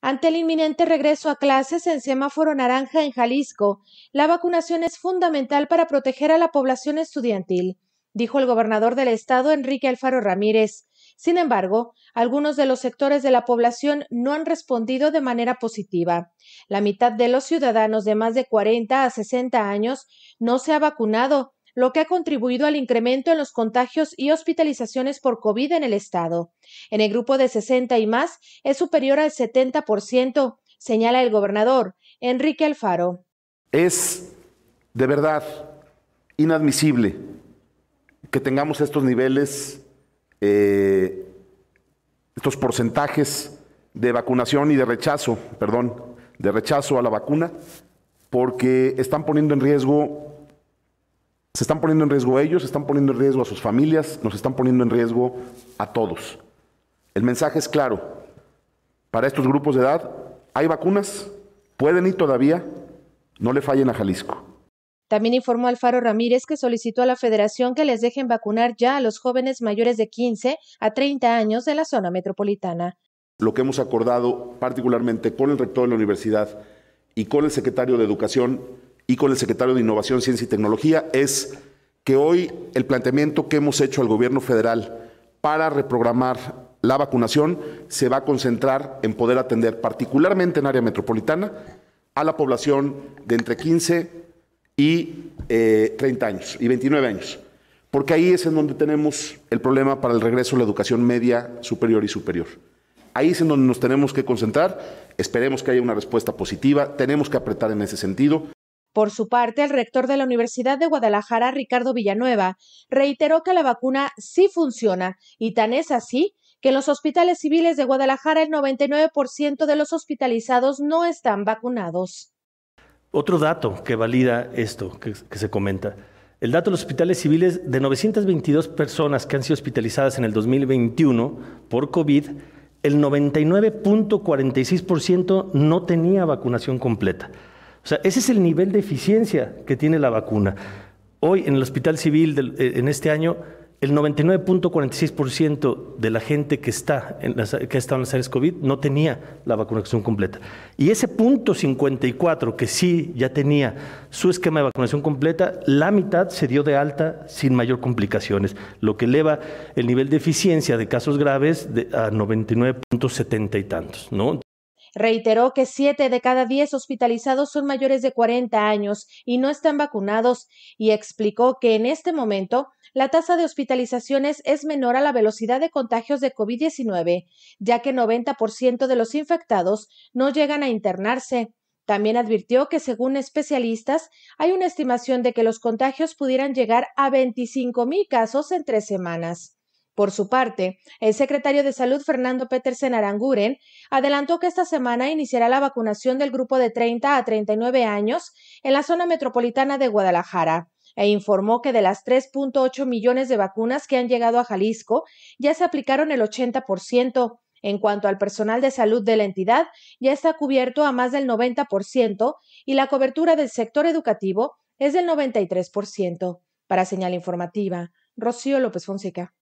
Ante el inminente regreso a clases en semáforo naranja en Jalisco, la vacunación es fundamental para proteger a la población estudiantil, dijo el gobernador del estado, Enrique Alfaro Ramírez. Sin embargo, algunos de los sectores de la población no han respondido de manera positiva. La mitad de los ciudadanos de más de 40 a 60 años no se ha vacunado lo que ha contribuido al incremento en los contagios y hospitalizaciones por COVID en el estado. En el grupo de 60 y más es superior al 70%, señala el gobernador Enrique Alfaro. Es de verdad inadmisible que tengamos estos niveles, eh, estos porcentajes de vacunación y de rechazo, perdón, de rechazo a la vacuna, porque están poniendo en riesgo se están poniendo en riesgo a ellos, se están poniendo en riesgo a sus familias, nos están poniendo en riesgo a todos. El mensaje es claro. Para estos grupos de edad, hay vacunas, pueden ir todavía, no le fallen a Jalisco. También informó Alfaro Ramírez que solicitó a la federación que les dejen vacunar ya a los jóvenes mayores de 15 a 30 años de la zona metropolitana. Lo que hemos acordado particularmente con el rector de la universidad y con el secretario de Educación y con el secretario de Innovación, Ciencia y Tecnología es que hoy el planteamiento que hemos hecho al gobierno federal para reprogramar la vacunación se va a concentrar en poder atender particularmente en área metropolitana a la población de entre 15 y 30 eh, años y 29 años, porque ahí es en donde tenemos el problema para el regreso a la educación media, superior y superior. Ahí es en donde nos tenemos que concentrar, esperemos que haya una respuesta positiva, tenemos que apretar en ese sentido por su parte, el rector de la Universidad de Guadalajara, Ricardo Villanueva, reiteró que la vacuna sí funciona y tan es así que en los hospitales civiles de Guadalajara el 99% de los hospitalizados no están vacunados. Otro dato que valida esto que, se comenta. El dato de los hospitales civiles de 922 personas que han sido hospitalizadas en el 2021 por COVID, el 99.46% no tenía vacunación completa. O sea, ese es el nivel de eficiencia que tiene la vacuna. Hoy en el Hospital Civil, eh, en este año, el 99.46% de la gente que, está en que ha estado en las áreas COVID no tenía la vacunación completa. Y ese punto 54 que sí ya tenía su esquema de vacunación completa, la mitad se dio de alta sin mayor complicaciones, lo que eleva el nivel de eficiencia de casos graves a 99.70 y tantos. ¿no? Reiteró que siete de cada diez hospitalizados son mayores de 40 años y no están vacunados y explicó que en este momento la tasa de hospitalizaciones es menor a la velocidad de contagios de COVID-19, ya que 90% de los infectados no llegan a internarse. También advirtió que, según especialistas, hay una estimación de que los contagios pudieran llegar a 25.000 mil casos en tres semanas. Por su parte, el secretario de Salud Fernando Petersen Aranguren adelantó que esta semana iniciará la vacunación del grupo de 30 a 39 años en la zona metropolitana de Guadalajara e informó que de las 3.8 millones de vacunas que han llegado a Jalisco, ya se aplicaron el 80%. En cuanto al personal de salud de la entidad, ya está cubierto a más del 90% y la cobertura del sector educativo es del 93%. Para señal informativa, Rocío López Fonseca.